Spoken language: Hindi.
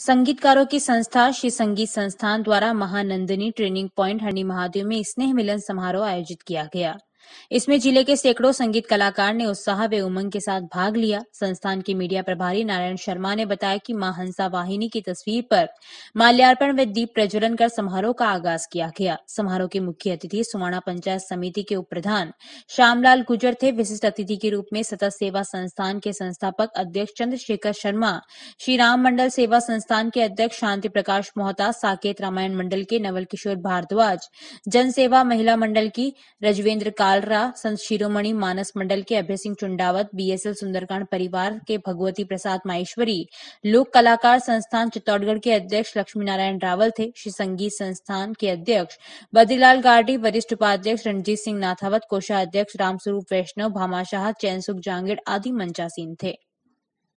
संगीतकारों की संस्था श्री संगीत संस्थान द्वारा महानंदिनी ट्रेनिंग प्वाइंट हनी महादेव में स्नेह मिलन समारोह आयोजित किया गया इसमें जिले के सैकड़ों संगीत कलाकार ने उत्साह व उमंग के साथ भाग लिया संस्थान के मीडिया प्रभारी नारायण शर्मा ने बताया कि मां हंसा वाहिनी की तस्वीर पर माल्यार्पण व दीप प्रज्वलन कर समारोह का आगाज किया गया समारोह के मुख्य अतिथि सुमाणा पंचायत समिति के उप प्रधान श्यामलाल गुजर थे विशिष्ट अतिथि के रूप में सतत सेवा संस्थान के संस्थापक अध्यक्ष चंद्रशेखर शर्मा श्री राम मंडल सेवा संस्थान के अध्यक्ष शांति प्रकाश मोहता साकेत रामायण मंडल के नवल किशोर भारद्वाज जन सेवा महिला मंडल की रजवेंद्र का कालरा संत शिरोमणि मानस मंडल के अभय सिंह चुंडावत बीएसएल सुंदरकांड परिवार के भगवती प्रसाद माहेश्वरी लोक कलाकार संस्थान चित्तौड़गढ़ के अध्यक्ष लक्ष्मी नारायण रावल थे श्री संगीत संस्थान के अध्यक्ष बद्रीलाल गार्डी वरिष्ठ उपाध्यक्ष रणजीत सिंह नाथावत कोषाध्यक्ष रामस्वरूप वैष्णव भामाशाह चैनसुख जांगिड़ आदि मंचासीन थे